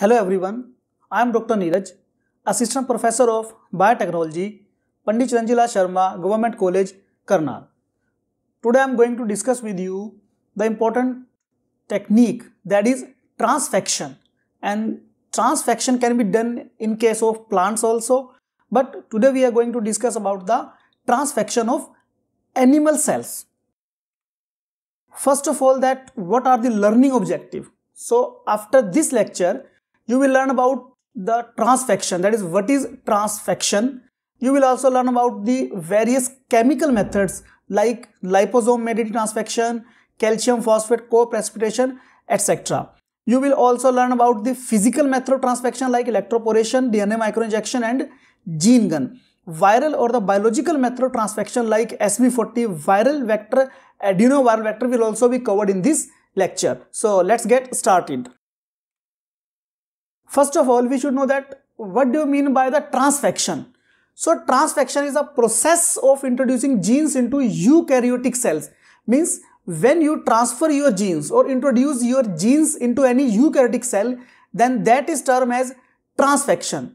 Hello everyone, I am Dr. Neeraj, Assistant Professor of Biotechnology, Pandit Ranjila Sharma, Government College, Karnal. Today I am going to discuss with you the important technique that is transfection and transfection can be done in case of plants also but today we are going to discuss about the transfection of animal cells. First of all that what are the learning objective? So after this lecture you will learn about the transfection, that is, what is transfection. You will also learn about the various chemical methods like liposome mediated transfection, calcium phosphate co-precipitation, etc. You will also learn about the physical method of transfection like electroporation, DNA microinjection and gene gun. Viral or the biological method of transfection like SB40, viral vector, adenoviral vector will also be covered in this lecture. So let's get started. First of all, we should know that what do you mean by the transfection? So transfection is a process of introducing genes into eukaryotic cells. Means when you transfer your genes or introduce your genes into any eukaryotic cell, then that is termed as transfection.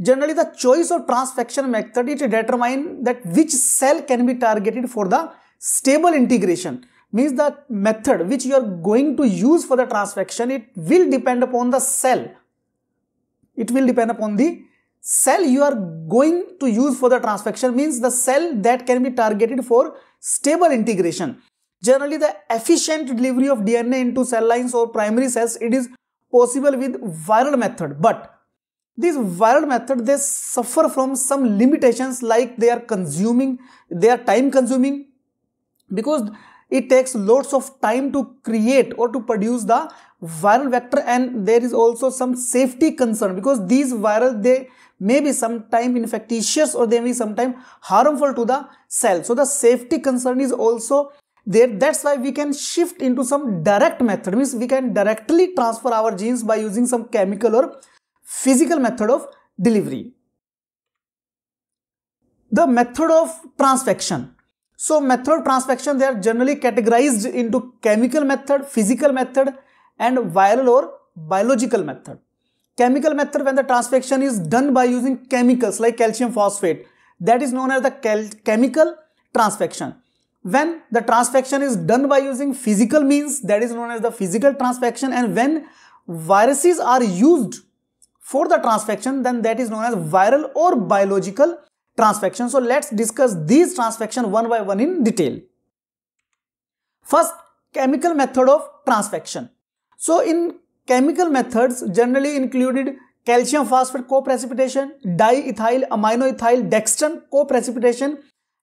Generally, the choice of transfection method is to determine that which cell can be targeted for the stable integration. Means the method which you are going to use for the transfection, it will depend upon the cell it will depend upon the cell you are going to use for the transfection means the cell that can be targeted for stable integration. Generally, the efficient delivery of DNA into cell lines or primary cells, it is possible with viral method. But this viral method, they suffer from some limitations like they are consuming, they are time consuming because it takes loads of time to create or to produce the viral vector and there is also some safety concern because these viral they may be sometime infectious or they may be sometime harmful to the cell so the safety concern is also there that's why we can shift into some direct method means we can directly transfer our genes by using some chemical or physical method of delivery the method of transfection so method of transfection they are generally categorized into chemical method, physical method and viral or biological method. Chemical method when the transfection is done by using chemicals like calcium phosphate that is known as the chemical transfection. When the transfection is done by using physical means that is known as the physical transfection and when viruses are used for the transfection then that is known as viral or biological Transfection. So let's discuss these transfection one by one in detail. First, chemical method of transfection. So in chemical methods generally included calcium phosphate co-precipitation, diethyl aminoethyl dextran co-precipitation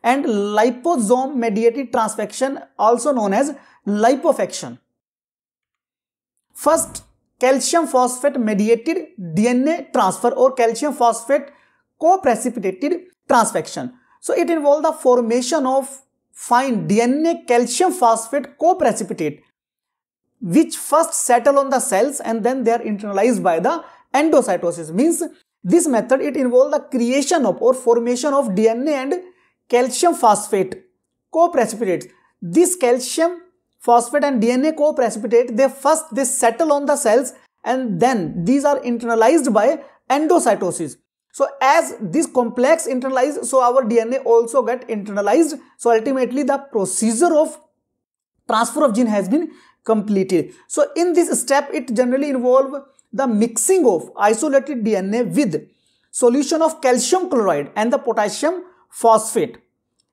and liposome mediated transfection also known as lipofection. First, calcium phosphate mediated DNA transfer or calcium phosphate co-precipitated transfection. So it involves the formation of fine DNA calcium phosphate co-precipitate which first settle on the cells and then they are internalized by the endocytosis means this method it involves the creation of or formation of DNA and calcium phosphate co-precipitates this calcium phosphate and DNA co-precipitate they first they settle on the cells and then these are internalized by endocytosis so as this complex internalized, so our DNA also get internalized. So ultimately the procedure of transfer of gene has been completed. So in this step, it generally involve the mixing of isolated DNA with solution of calcium chloride and the potassium phosphate.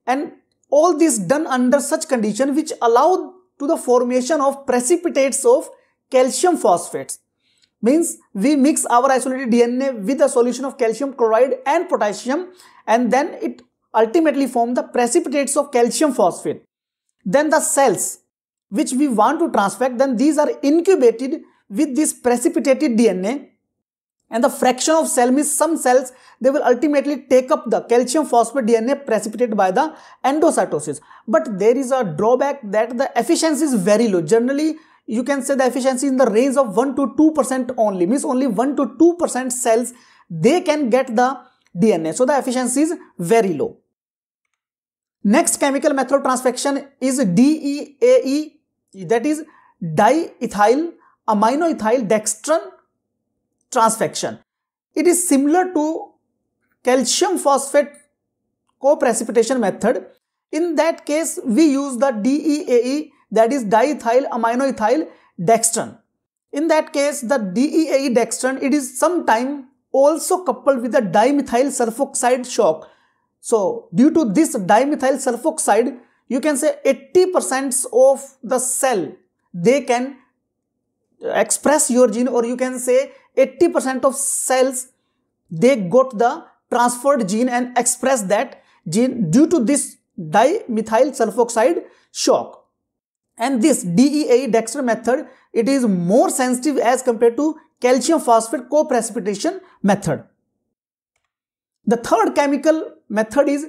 And all this done under such condition which allow to the formation of precipitates of calcium phosphates means we mix our isolated DNA with a solution of calcium chloride and potassium and then it ultimately form the precipitates of calcium phosphate. Then the cells which we want to transfect then these are incubated with this precipitated DNA and the fraction of cell means some cells they will ultimately take up the calcium phosphate DNA precipitated by the endocytosis. But there is a drawback that the efficiency is very low. Generally you can say the efficiency in the range of 1 to 2% only means only 1 to 2% cells they can get the DNA. So the efficiency is very low. Next chemical method of transfection is DEAE that is diethyl aminoethyl dextran transfection. It is similar to calcium phosphate co-precipitation method. In that case, we use the DEAE that is diethyl aminoethyl dextran. In that case, the DEA dextran, it is sometime also coupled with the dimethyl sulfoxide shock. So, due to this dimethyl sulfoxide, you can say 80% of the cell, they can express your gene or you can say 80% of cells, they got the transferred gene and express that gene due to this dimethyl sulfoxide shock. And this DEA Dexter method, it is more sensitive as compared to calcium phosphate co-precipitation method. The third chemical method is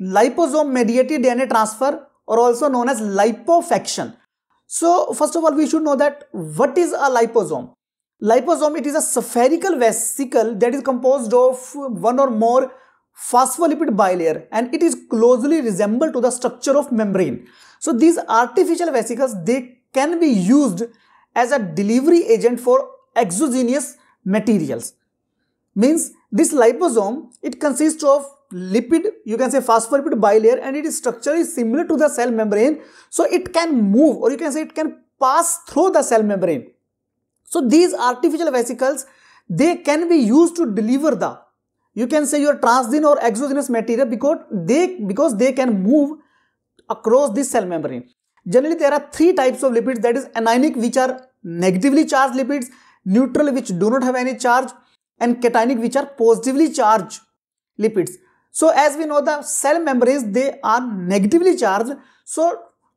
liposome mediated DNA transfer or also known as lipofaction. So first of all we should know that what is a liposome? Liposome it is a spherical vesicle that is composed of one or more phospholipid bilayer and it is closely resembled to the structure of membrane. So these artificial vesicles, they can be used as a delivery agent for exogenous materials. Means this liposome, it consists of lipid, you can say phospholipid bilayer and its structure is similar to the cell membrane. So it can move or you can say it can pass through the cell membrane. So these artificial vesicles, they can be used to deliver the you can say your transient or exogenous material because they because they can move across the cell membrane generally there are three types of lipids that is anionic which are negatively charged lipids neutral which do not have any charge and cationic which are positively charged lipids so as we know the cell membranes they are negatively charged so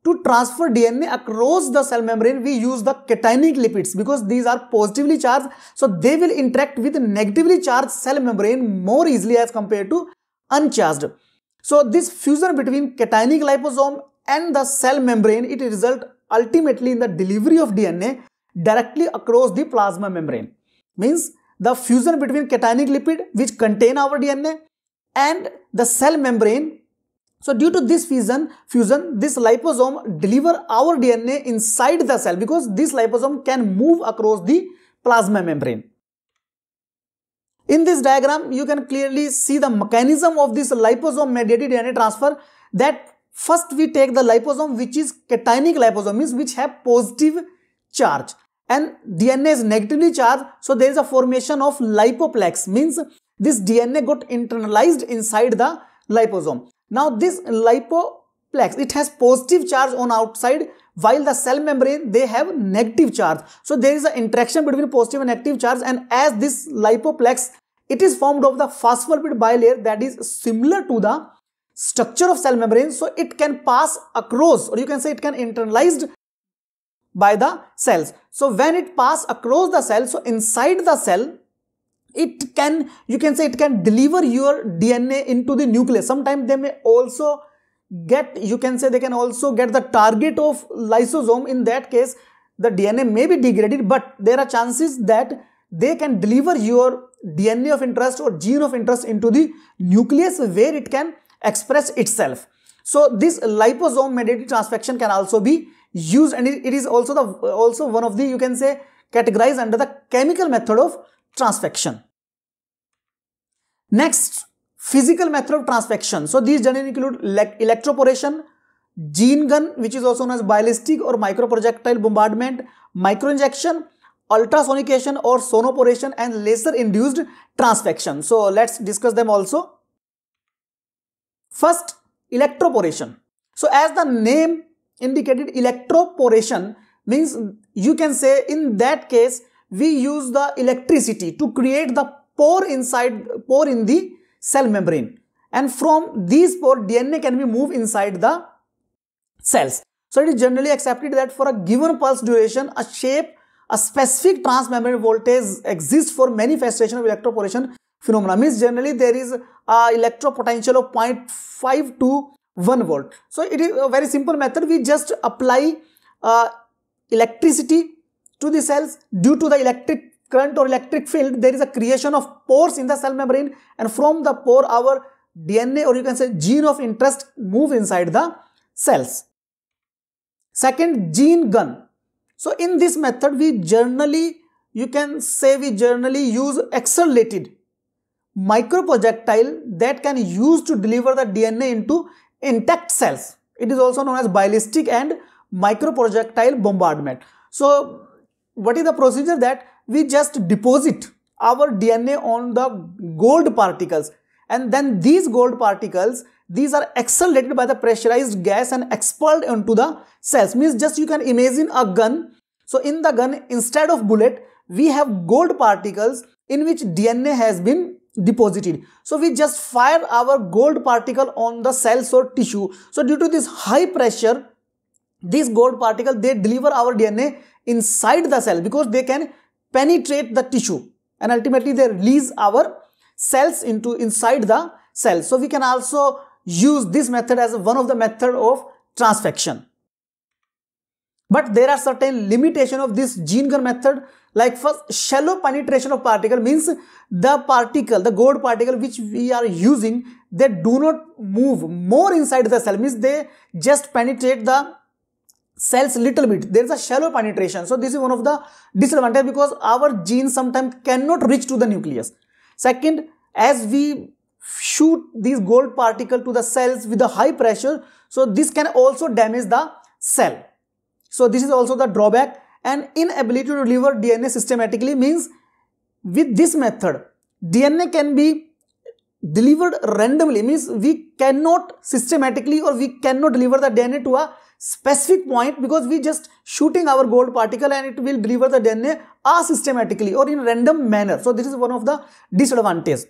to transfer DNA across the cell membrane, we use the cationic lipids because these are positively charged. So they will interact with negatively charged cell membrane more easily as compared to uncharged. So this fusion between cationic liposome and the cell membrane, it result ultimately in the delivery of DNA directly across the plasma membrane. Means the fusion between cationic lipid which contain our DNA and the cell membrane so due to this fusion, fusion, this liposome deliver our DNA inside the cell because this liposome can move across the plasma membrane. In this diagram, you can clearly see the mechanism of this liposome mediated DNA transfer that first we take the liposome which is cationic liposome means which have positive charge and DNA is negatively charged. So there is a formation of lipoplex means this DNA got internalized inside the liposome. Now this lipoplex, it has positive charge on outside while the cell membrane, they have negative charge. So there is an interaction between positive and negative charge and as this lipoplex, it is formed of the phospholipid bilayer that is similar to the structure of cell membrane. So it can pass across or you can say it can internalized by the cells. So when it pass across the cell, so inside the cell, it can you can say it can deliver your dna into the nucleus sometimes they may also get you can say they can also get the target of lysosome in that case the dna may be degraded but there are chances that they can deliver your dna of interest or gene of interest into the nucleus where it can express itself so this liposome mediated transfection can also be used and it is also the also one of the you can say categorized under the chemical method of transfection Next, physical method of transfection. So these generally include electroporation, gene gun, which is also known as ballistic or microprojectile bombardment, microinjection, ultrasonication or sonoporation and laser induced transfection. So let's discuss them also. First, electroporation. So as the name indicated, electroporation means you can say in that case, we use the electricity to create the pore inside, pore in the cell membrane. And from these pore, DNA can be moved inside the cells. So it is generally accepted that for a given pulse duration, a shape, a specific transmembrane voltage exists for manifestation of electroporation phenomena. Means generally there is a electro potential of 0.5 to 1 volt. So it is a very simple method. We just apply uh, electricity to the cells due to the electric current or electric field, there is a creation of pores in the cell membrane and from the pore our DNA or you can say gene of interest move inside the cells. Second, gene gun. So in this method, we generally, you can say we generally use accelerated microprojectile that can use to deliver the DNA into intact cells. It is also known as ballistic and microprojectile bombardment. So what is the procedure that we just deposit our DNA on the gold particles and then these gold particles these are accelerated by the pressurized gas and expelled into the cells means just you can imagine a gun so in the gun instead of bullet we have gold particles in which DNA has been deposited. So we just fire our gold particle on the cells or tissue. So due to this high pressure, these gold particle they deliver our DNA inside the cell because they can penetrate the tissue and ultimately they release our cells into inside the cell. So we can also use this method as one of the method of transfection. But there are certain limitation of this gene gun method like first shallow penetration of particle means the particle, the gold particle which we are using, they do not move more inside the cell means they just penetrate the cells little bit there is a shallow penetration so this is one of the disadvantage because our genes sometimes cannot reach to the nucleus second as we shoot these gold particle to the cells with a high pressure so this can also damage the cell so this is also the drawback and inability to deliver dna systematically means with this method dna can be delivered randomly means we cannot systematically or we cannot deliver the DNA to a specific point because we just shooting our gold particle and it will deliver the DNA asystematically or in random manner. So this is one of the disadvantages.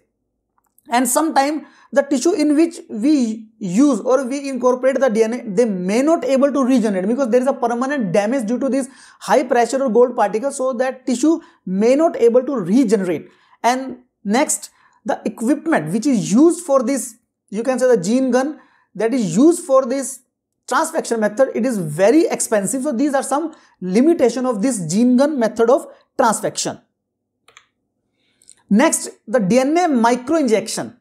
And sometimes the tissue in which we use or we incorporate the DNA, they may not able to regenerate because there is a permanent damage due to this high pressure or gold particle. So that tissue may not able to regenerate. And next, the equipment which is used for this, you can say the gene gun that is used for this transfection method, it is very expensive. So these are some limitation of this gene gun method of transfection. Next, the DNA microinjection.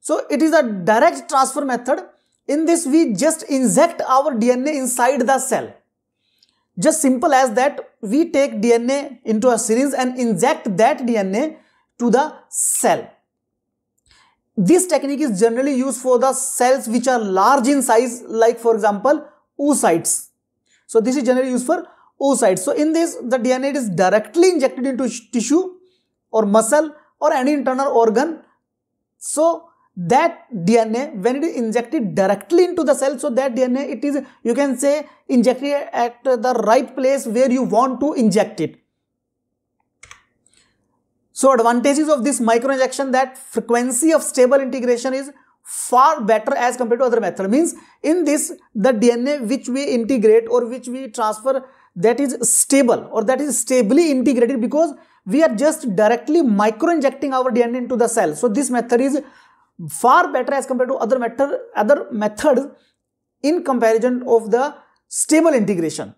So it is a direct transfer method. In this, we just inject our DNA inside the cell. Just simple as that, we take DNA into a syringe and inject that DNA to the cell. This technique is generally used for the cells which are large in size like for example oocytes. So this is generally used for oocytes. So in this the DNA is directly injected into tissue or muscle or any internal organ. So that DNA when it is injected directly into the cell so that DNA it is you can say injected at the right place where you want to inject it. So advantages of this micro injection that frequency of stable integration is far better as compared to other method means in this the DNA which we integrate or which we transfer that is stable or that is stably integrated because we are just directly micro injecting our DNA into the cell. So this method is far better as compared to other method other methods in comparison of the stable integration.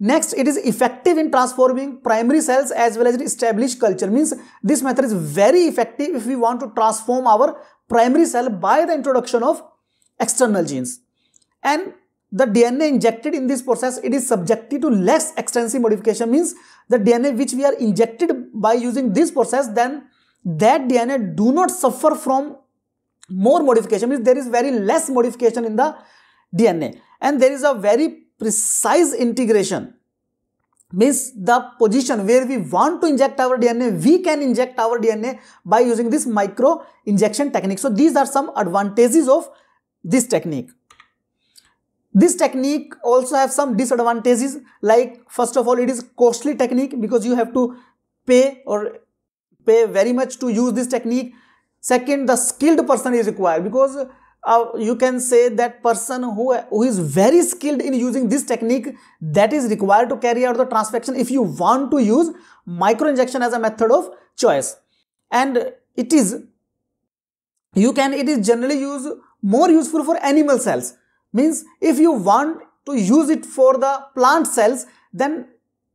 Next, it is effective in transforming primary cells as well as in established culture. Means this method is very effective if we want to transform our primary cell by the introduction of external genes. And the DNA injected in this process, it is subjected to less extensive modification. Means the DNA which we are injected by using this process, then that DNA do not suffer from more modification. Means there is very less modification in the DNA. And there is a very precise integration means the position where we want to inject our DNA, we can inject our DNA by using this micro injection technique. So these are some advantages of this technique. This technique also have some disadvantages like first of all it is costly technique because you have to pay or pay very much to use this technique. Second the skilled person is required because uh, you can say that person who, who is very skilled in using this technique that is required to carry out the transfection. if you want to use microinjection as a method of choice and it is you can it is generally used more useful for animal cells means if you want to use it for the plant cells then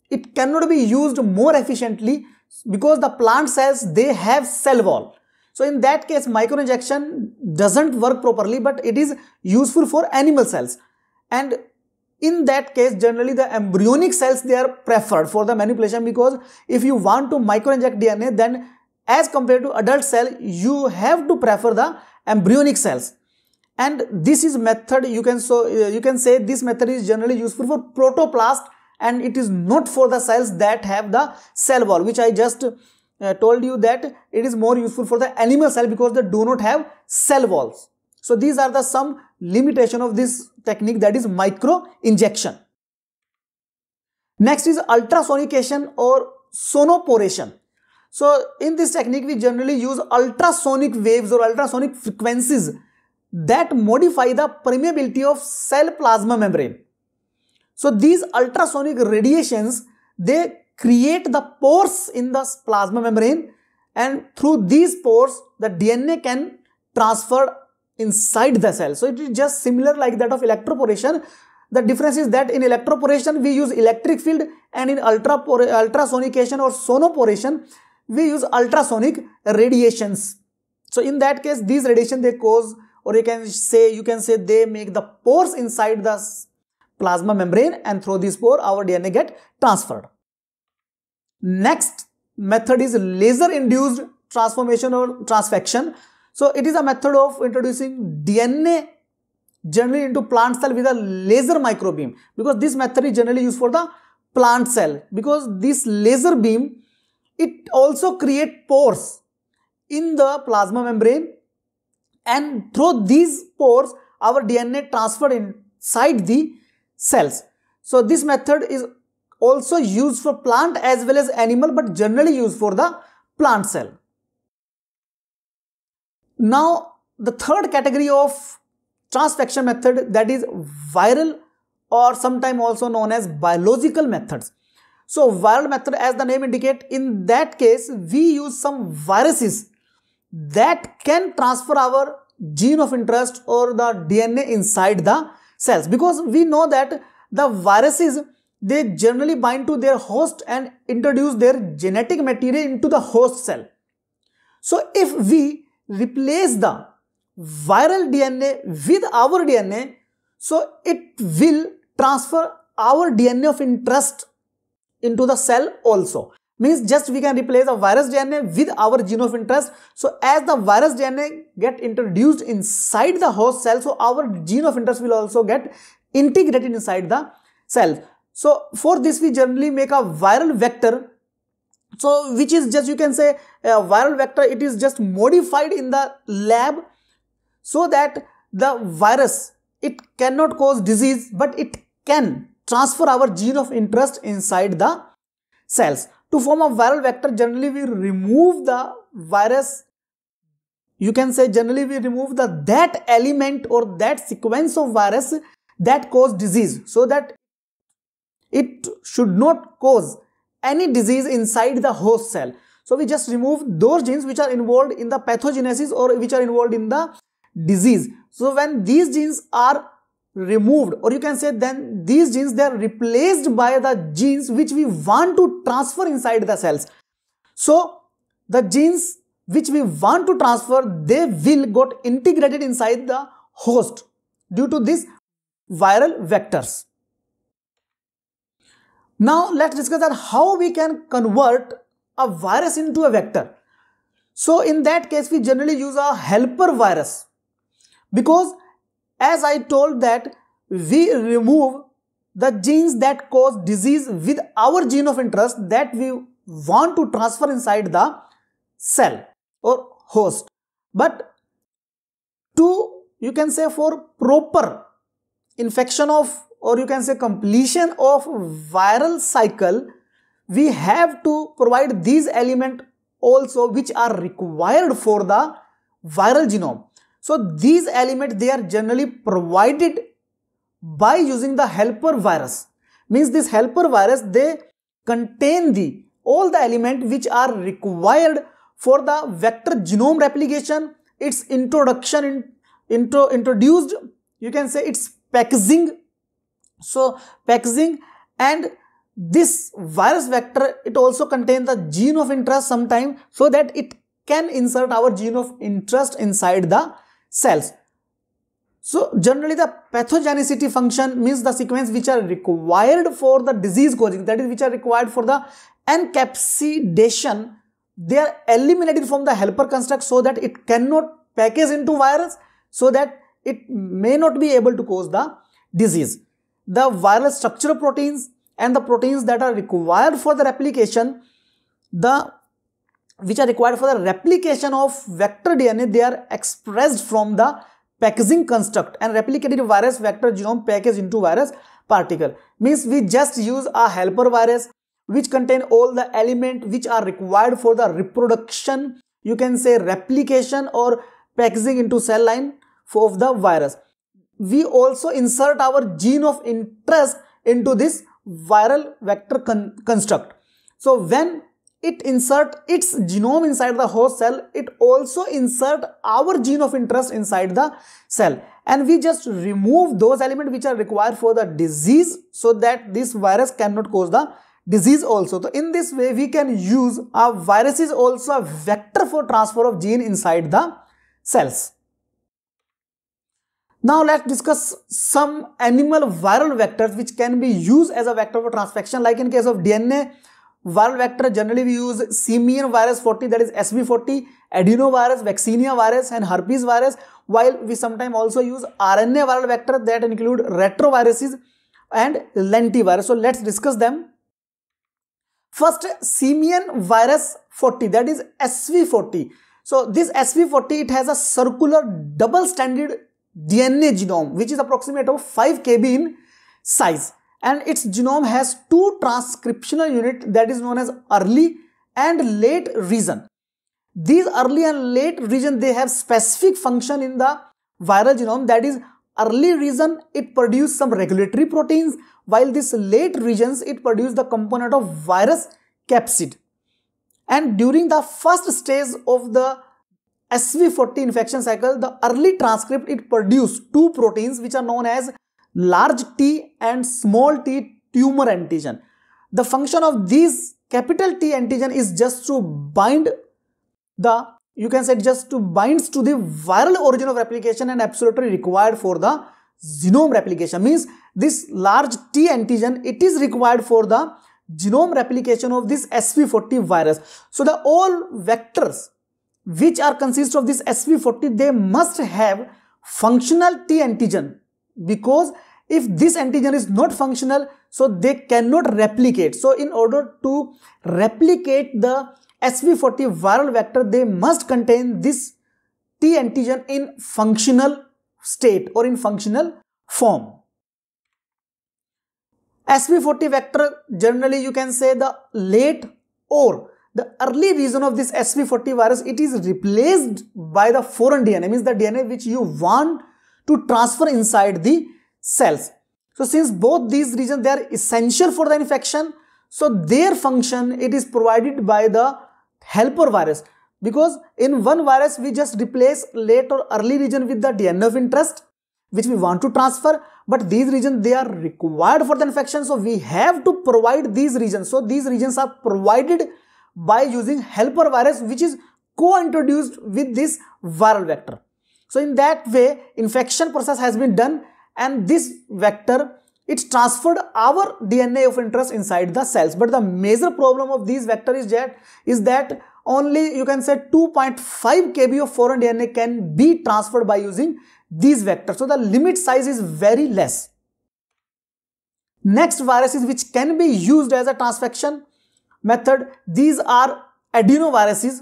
it cannot be used more efficiently because the plant cells they have cell wall so in that case, microinjection doesn't work properly, but it is useful for animal cells. And in that case, generally the embryonic cells, they are preferred for the manipulation because if you want to microinject DNA, then as compared to adult cell, you have to prefer the embryonic cells. And this is method, you can, so, uh, you can say this method is generally useful for protoplast and it is not for the cells that have the cell wall, which I just uh, told you that it is more useful for the animal cell because they do not have cell walls. So these are the some limitation of this technique that is micro injection. Next is ultrasonication or sonoporation. So in this technique we generally use ultrasonic waves or ultrasonic frequencies that modify the permeability of cell plasma membrane. So these ultrasonic radiations they create the pores in the plasma membrane and through these pores the DNA can transfer inside the cell. So it is just similar like that of electroporation. The difference is that in electroporation we use electric field and in ultra ultrasonication or sonoporation we use ultrasonic radiations. So in that case these radiation they cause or you can say you can say they make the pores inside the plasma membrane and through these pore our DNA get transferred. Next method is laser induced transformation or transfection. So it is a method of introducing DNA generally into plant cell with a laser microbeam because this method is generally used for the plant cell because this laser beam it also create pores in the plasma membrane and through these pores our DNA transferred inside the cells. So this method is also used for plant as well as animal but generally used for the plant cell. Now the third category of transfection method that is viral or sometimes also known as biological methods. So viral method as the name indicate in that case we use some viruses that can transfer our gene of interest or the DNA inside the cells because we know that the viruses they generally bind to their host and introduce their genetic material into the host cell. So if we replace the viral DNA with our DNA, so it will transfer our DNA of interest into the cell also. Means just we can replace the virus DNA with our gene of interest. So as the virus DNA get introduced inside the host cell, so our gene of interest will also get integrated inside the cell. So for this we generally make a viral vector. So which is just you can say a viral vector it is just modified in the lab so that the virus it cannot cause disease but it can transfer our gene of interest inside the cells. To form a viral vector generally we remove the virus you can say generally we remove the that element or that sequence of virus that cause disease so that it should not cause any disease inside the host cell. So we just remove those genes which are involved in the pathogenesis or which are involved in the disease. So when these genes are removed or you can say then these genes they are replaced by the genes which we want to transfer inside the cells. So the genes which we want to transfer they will got integrated inside the host due to these viral vectors. Now let's discuss that how we can convert a virus into a vector. So in that case, we generally use a helper virus because as I told that we remove the genes that cause disease with our gene of interest that we want to transfer inside the cell or host. But to you can say for proper infection of or you can say completion of viral cycle, we have to provide these elements also which are required for the viral genome. So these elements they are generally provided by using the helper virus. Means this helper virus they contain the all the elements which are required for the vector genome replication, its introduction in, intro, introduced, you can say its packaging so packaging and this virus vector, it also contains the gene of interest sometime so that it can insert our gene of interest inside the cells. So generally the pathogenicity function means the sequence which are required for the disease causing that is which are required for the encapsidation they are eliminated from the helper construct so that it cannot package into virus so that it may not be able to cause the disease the viral structural proteins and the proteins that are required for the replication, the which are required for the replication of vector DNA, they are expressed from the packaging construct and replicated virus vector genome package into virus particle. Means we just use a helper virus which contain all the element which are required for the reproduction, you can say replication or packaging into cell line of the virus we also insert our gene of interest into this viral vector con construct. So when it insert its genome inside the host cell, it also insert our gene of interest inside the cell. And we just remove those elements which are required for the disease so that this virus cannot cause the disease also. So in this way, we can use a virus is also a vector for transfer of gene inside the cells. Now let's discuss some animal viral vectors which can be used as a vector for transfection like in case of DNA viral vector generally we use simian virus 40 that is SV40, adenovirus, vaccinia virus and herpes virus while we sometimes also use RNA viral vector that include retroviruses and lentivirus. So let's discuss them. First simian virus 40 that is SV40. So this SV40 it has a circular double stranded DNA genome, which is approximate of 5 kb in size. And its genome has two transcriptional unit that is known as early and late region. These early and late region, they have specific function in the viral genome that is early region, it produce some regulatory proteins while this late regions, it produce the component of virus capsid. And during the first stage of the SV40 infection cycle, the early transcript it produced two proteins which are known as large T and small t tumor antigen. The function of these capital T antigen is just to bind the, you can say just to binds to the viral origin of replication and absolutely required for the genome replication. Means this large T antigen, it is required for the genome replication of this SV40 virus. So the all vectors which are consist of this SV40, they must have functional T antigen because if this antigen is not functional, so they cannot replicate. So in order to replicate the SV40 viral vector, they must contain this T antigen in functional state or in functional form. SV40 vector generally you can say the late or the early region of this SV40 virus, it is replaced by the foreign DNA, means the DNA which you want to transfer inside the cells. So since both these regions, they are essential for the infection, so their function, it is provided by the helper virus. Because in one virus, we just replace late or early region with the DNA of interest, which we want to transfer. But these regions, they are required for the infection. So we have to provide these regions. So these regions are provided by using helper virus which is co-introduced with this viral vector. So in that way infection process has been done and this vector it transferred our DNA of interest inside the cells. But the major problem of these vector is that, is that only you can say 2.5 kb of foreign DNA can be transferred by using these vectors. So the limit size is very less. Next virus is which can be used as a transfection method. These are adenoviruses.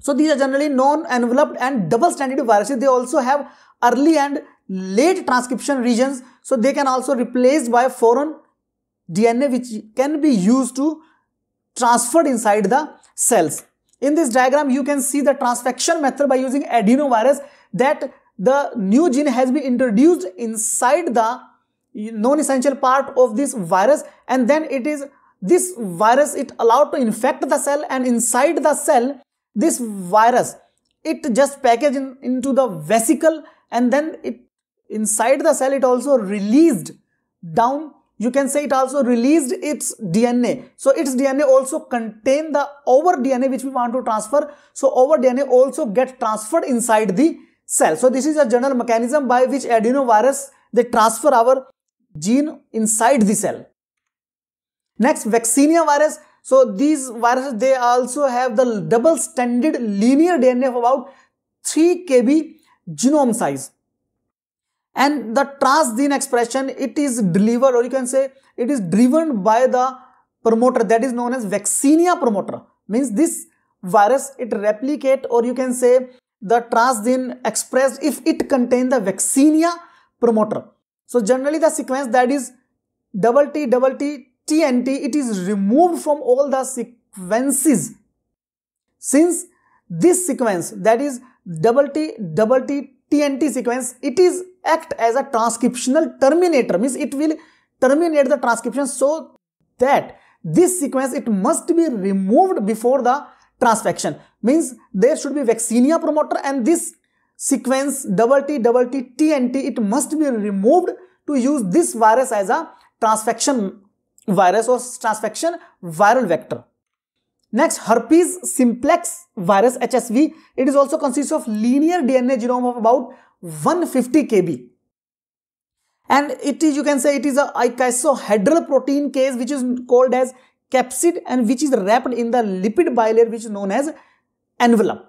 So these are generally non-enveloped and double-stranded viruses. They also have early and late transcription regions. So they can also replaced by foreign DNA which can be used to transferred inside the cells. In this diagram, you can see the transfection method by using adenovirus that the new gene has been introduced inside the non-essential part of this virus and then it is this virus it allowed to infect the cell and inside the cell this virus it just packaged in, into the vesicle and then it inside the cell it also released down you can say it also released its dna so its dna also contain the over dna which we want to transfer so over dna also get transferred inside the cell so this is a general mechanism by which adenovirus they transfer our gene inside the cell Next, vaccinia virus. So these viruses, they also have the double stranded linear DNA of about 3 kb genome size. And the transgene expression, it is delivered or you can say it is driven by the promoter that is known as vaccinia promoter. Means this virus, it replicate or you can say the transgene expressed if it contain the vaccinia promoter. So generally the sequence that is double T double T TNT, it is removed from all the sequences. Since this sequence, that is double T, double T, TNT sequence, it is act as a transcriptional terminator, means it will terminate the transcription so that this sequence, it must be removed before the transfection, means there should be vaccinia promoter and this sequence double T, double T, TNT, it must be removed to use this virus as a transfection virus or transfection viral vector. Next, herpes simplex virus HSV. It is also consists of linear DNA genome of about 150 kb. And it is, you can say it is a so icosahedral protein case which is called as capsid and which is wrapped in the lipid bilayer which is known as envelope.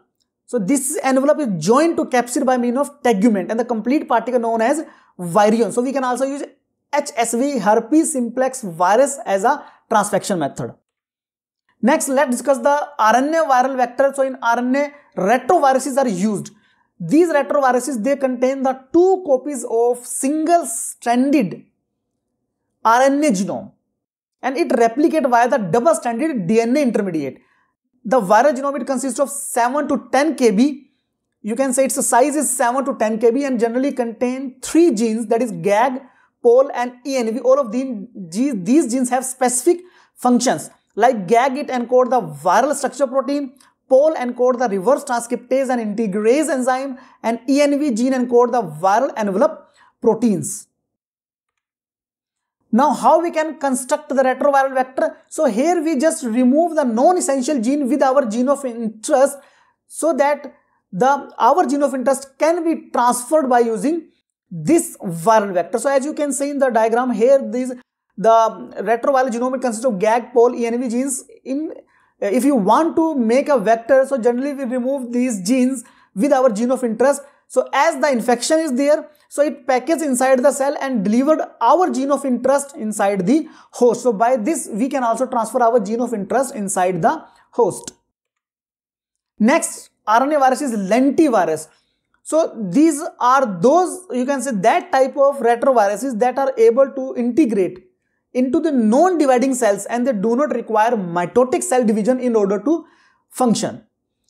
So this envelope is joined to capsid by means of tegument and the complete particle known as virion. So we can also use HSV herpes simplex virus as a transfection method. Next, let's discuss the RNA viral vector. So in RNA, retroviruses are used. These retroviruses, they contain the two copies of single-stranded RNA genome and it replicates via the double-stranded DNA intermediate. The viral genome, it consists of 7 to 10 kb. You can say its size is 7 to 10 kb and generally contain three genes that is GAG, POL and ENV, all of these, these genes have specific functions like GAG it encode the viral structure protein, POL encode the reverse transcriptase and integrase enzyme and ENV gene encode the viral envelope proteins. Now how we can construct the retroviral vector? So here we just remove the non-essential gene with our gene of interest so that the our gene of interest can be transferred by using this viral vector. So as you can see in the diagram here, these the retroviral genome consists of GAG, POL, ENV genes. In if you want to make a vector, so generally we remove these genes with our gene of interest. So as the infection is there, so it packages inside the cell and delivered our gene of interest inside the host. So by this, we can also transfer our gene of interest inside the host. Next, RNA virus is lentivirus. So these are those, you can say that type of retroviruses that are able to integrate into the non-dividing cells and they do not require mitotic cell division in order to function.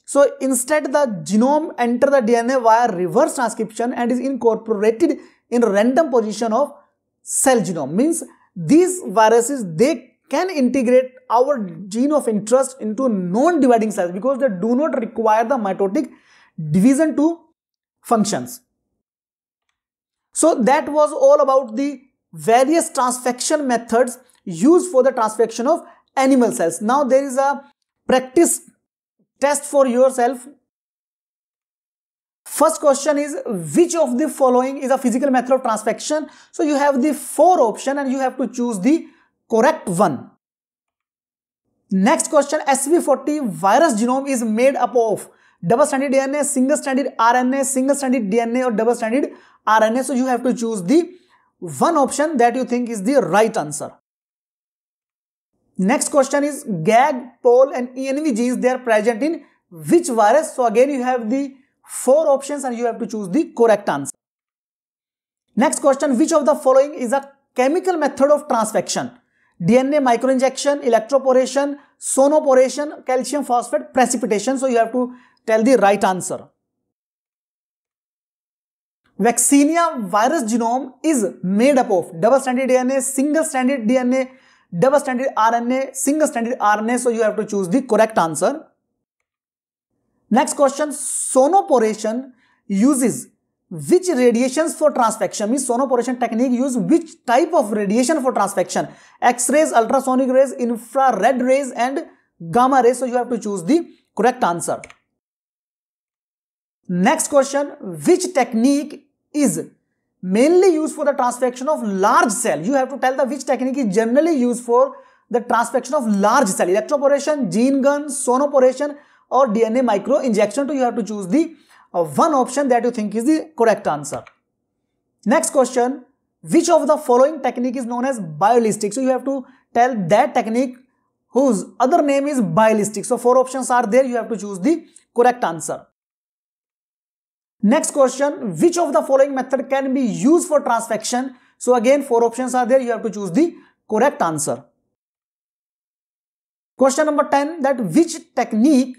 So instead the genome enter the DNA via reverse transcription and is incorporated in random position of cell genome. Means these viruses, they can integrate our gene of interest into non-dividing cells because they do not require the mitotic division to functions. So that was all about the various transfection methods used for the transfection of animal cells. Now there is a practice test for yourself. First question is which of the following is a physical method of transfection? So you have the four option and you have to choose the correct one. Next question SV40 virus genome is made up of double stranded DNA, single stranded RNA, single stranded DNA or double stranded RNA. So you have to choose the one option that you think is the right answer. Next question is GAG, POL and ENV genes they are present in which virus? So again you have the four options and you have to choose the correct answer. Next question which of the following is a chemical method of transfection? DNA microinjection, electroporation, sonoporation, calcium phosphate precipitation. So you have to tell the right answer vaccinia virus genome is made up of double standard DNA single standard DNA double standard RNA single standard RNA so you have to choose the correct answer next question sonoporation uses which radiation for transfection mean sonoporation technique use which type of radiation for transfection X rays ultrasonic rays infrared rays and gamma rays so you have to choose the correct answer Next question, which technique is mainly used for the transfection of large cell? You have to tell the which technique is generally used for the transfection of large cell, electroporation, gene gun, sonoporation or DNA micro injection. So you have to choose the uh, one option that you think is the correct answer. Next question, which of the following technique is known as biolistic? So you have to tell that technique whose other name is biolistic. So four options are there, you have to choose the correct answer. Next question, which of the following method can be used for transfection? So again, four options are there. You have to choose the correct answer. Question number 10, that which technique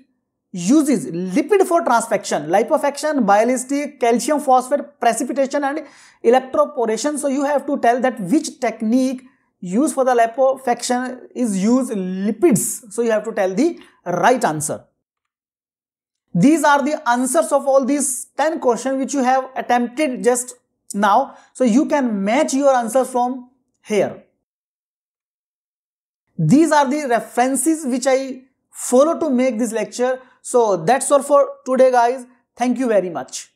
uses lipid for transfection, Lipofection, biolistic, calcium phosphate, precipitation and electroporation. So you have to tell that which technique used for the lipofection is use lipids. So you have to tell the right answer. These are the answers of all these 10 questions which you have attempted just now. So you can match your answers from here. These are the references which I follow to make this lecture. So that's all for today guys. Thank you very much.